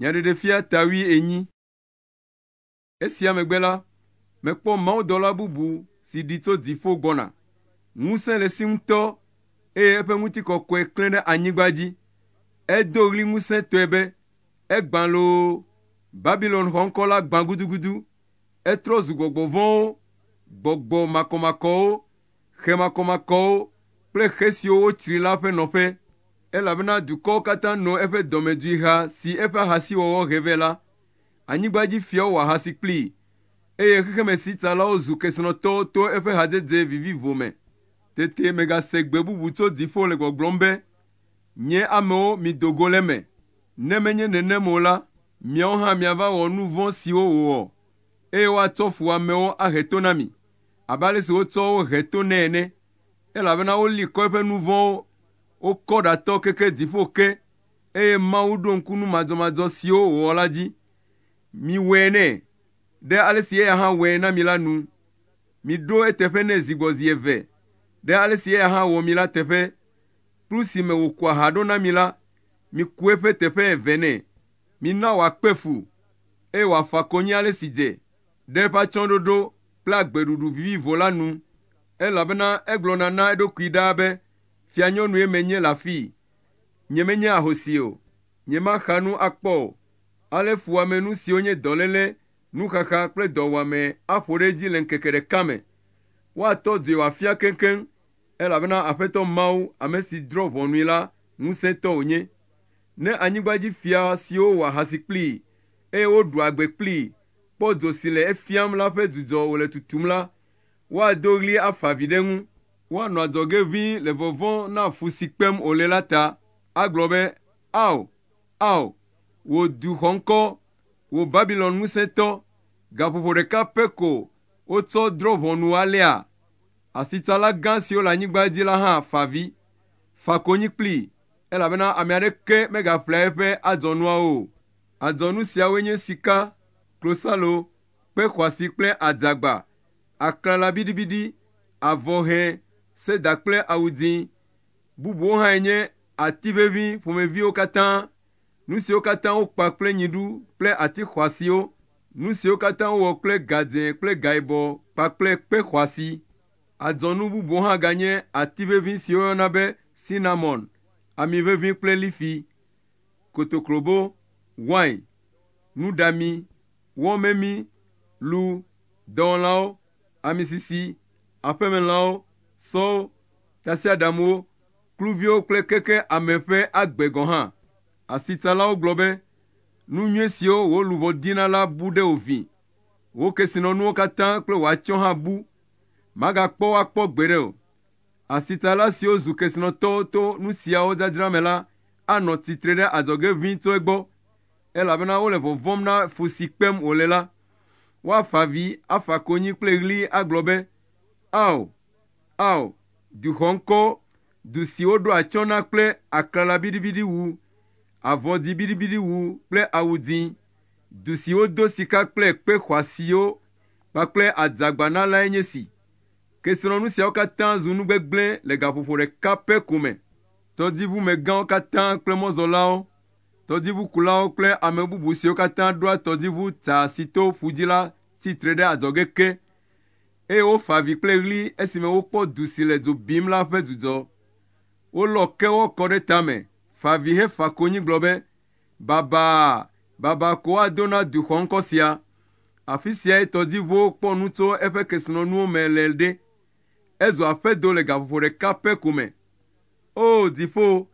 Nyaɖeɖefia tawi enyi. Esia megbe la, mekpɔ mawudɔla bubu si ɖi tso dziƒo gbɔna. Ŋusẽ le si ŋutɔ eye eƒe ŋutikɔkɔe klẽ ɖe anyigba dzi. Edo ɣli ŋusẽtɔe be, egbã loo, Babilon xɔŋkɔ la gbã gudugudu. Etrɔ zu gbɔgbɔ vɔ̃wo, gbɔgbɔ makɔmakɔwo, xe makɔmakɔwo kple xe siwo wotsri la ƒe nɔƒe elabena dukɔwo katã nɔ eƒe dɔmedzoe ha si eƒe ahasiwɔwɔ he vɛ la anyigbadzifiawo wɔ ahasi kplii eye xexemesitsalawo zu kesinɔtɔwo to eƒe hadzedze vivivo me tete megase gbe bubu tso dziƒo le gbɔgblɔm be nye amewo mido go le me ne menye nenem o la miawo hã miava wɔ nu vɔ̃ siwo wòwɔ eye woatsɔ fu amewo ahe to na mi abe ale si wotsɔ wo he to ne, ene elabena woli kɔ eƒe nu vɔ̃wo wokɔ ɖatɔ keke dziƒo ke eye mawu ɖo ŋkunu madzɔmadzɔ siwo wòwɔ la dzi miwɔe nɛ ɖe ale si eya hã wɔe na mi la nu miɖo eteƒe nɛ zigbɔzi eve ɖe ale si eya hã wɔ mi la teƒe kplu si me wòku aha ɖo na mi la miku eƒe teƒe eve nɛ mina wòakpe fu eye wòafa konyi ale si dze ɖe eƒe atsɔɖoɖo kple agbeɖuɖu vivivo la nu elabena egblɔna na eɖokui ɖaa be Fia nyɔnue menye le afii. Nye menye ahosi o. Nye ma xa nu akpɔ o. Ale fuamenu siwo nye dɔléle, nuxaxa kple dɔwuame aƒo ɖe edzi le ŋkeke ɖeka me. Woatɔ dzoe wòafia keŋkeŋ, elabena aƒetɔ Mawu, ame si drɔ̃ ʋɔnui la, ŋusẽtɔ wònye. Ne anyigbadzifia siwo wɔ ahasi kplii, eye woɖu agbe kplii, kpɔ dzo si le efiam la ƒe dzudzɔ wòle tutum la, woado ɣli afa avi ɖe ŋu woanɔ adzɔge ʋĩi le vɔvɔ̃ na fu si kpem wòle la ta agblɔ be ao ao wò du xɔŋkɔ wò babilɔn ŋusẽtɔ gaƒoƒo ɖeka pɛ ko wotsɔ drɔ̃ ʋɔnu alea asitsala gã siwo le anyigba dzi la hã favi fa konyi kplii elabena ame aɖeke megaƒle eƒe adzɔnuawo adzɔnu siawoe nye sika klosalo kpe xɔasi kple adzagba aklala biɖibiɖi avɔhɛ seda kple awu dzĩ bubuwo hãe nye atiʋeʋĩ ƒomeviwo katã nu siwo katã wokpa kple nyiɖu kple ati xɔasiwo nu siwo katã wowɔ kple gadzẽ kple gayibɔ kpakple kpe xɔasi adzɔnu bubuwo hã ganye atiʋeʋĩ si woyɔna be sinamon amiʋeʋĩ kple lifi kotokrobo wain nuɖami wɔ memi lu dɔwɔlawo amisisi aƒemelãwo sɔwo tasiaɖamwo kluviwo kple keke ame ƒe agbe gɔ̃ hã asitsalawo gblɔ be nu nyuie siwo wo luʋɔ dina la bu ɖe wo vi wo kesinɔnuwo katã kple wòatsɔ hã bu magakpɔ woakpɔ gbeɖe o asitsala siwo zu kesinɔtɔwo to nu siawo dzadzra me la anɔ tsitre ɖe adzɔge ʋĩtɔe gbɔ elabena wole vɔvɔm na fu si kpem wòle la woafa avi afa konyi kple ɣli agblɔ be ao du ao duxɔŋkɔ du si woɖo atsyɔ̃ na kple aklala biɖibiɖi wu avɔdzi biɖibiɖi wu kple awu dzĩ du si wodo sika kple kpe xɔasiwo kpakple adzagba lae nye esi kesinɔnu siawo katã zu nu gbegblẽ le gaƒoƒo ɖeka pɛ ko me tɔdziʋumegãwo katã kple mɔzɔlawo tɔdziʋukulawo kple ame bubu siwo katã ɖoa tɔdziʋu tsaasitɔwo ƒu dzi la tsitre ɖe adzɔge ke eye wofa avi kple ɣli esime wokpɔ du si le dzo bim la ƒe dudzɔ. Wolɔ kewɔ kɔ ɖe tame, fa avi hefa konyi gblɔ be, baba, baba ko ado na du xɔŋkɔ sia. Afi siae tɔdziʋuwo kpɔ nu tso eƒe kesinɔnuwo me le ɖe. Ezɔ aƒedo le gaƒoƒo ɖeka pɛ ko me. O dziƒo,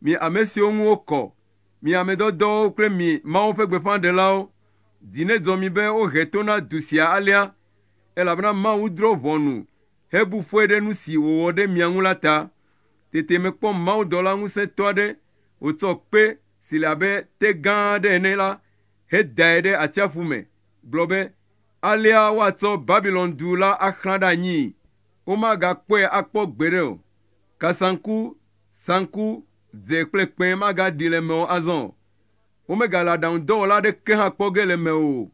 mi ame siwo ŋu wokɔ, mi ame dɔdɔwo kple mi mawo ƒe gbeƒãɖelawo, di ne dzɔ mi be wohe to na du sia alia elabena mawu drɔ ʋɔnu hebu fɔe ɖe nu si wòwɔ ɖe mia ŋu la ta tete mekpɔ mawudɔla ŋusẽtɔ aɖe wòtsɔ kpe si le abe te gã aɖe ene la hedae ɖe atsiaƒu me gblɔ be alea woatsɔ babilɔn du la axlã ɖe anyi womagakpɔe akpɔ gbeɖe o kasanku sanku dze kple kpẽ magaɖi le me azɔ womegale aɖaŋudɔwɔla aɖeke hã kpɔ le me o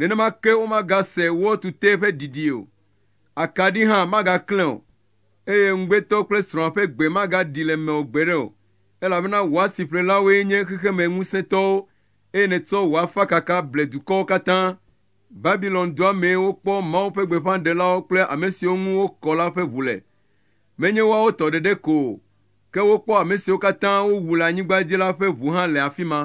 nenema ke womagase wo tutee ƒe didi o akaɖi hã magaklẽ o eye ŋugbetɔ kple srɔ̃ ƒe gbe magaɖi le me o gbeɖe o elabena woasiƒlelawoe nye xexeme ŋusẽtɔwo eye netsɔ wò afakaka ble dukɔwo katã babilɔn dua mee wokpɔ mawo ƒe gbeƒãɖelawo kple ame siwo ŋu wokɔ la ƒe ʋu le menye woawo tɔ ɖeɖe ko o ke wokpɔ ame siwo katã wowu le anyigba dzi la ƒe ʋu hã le afi ma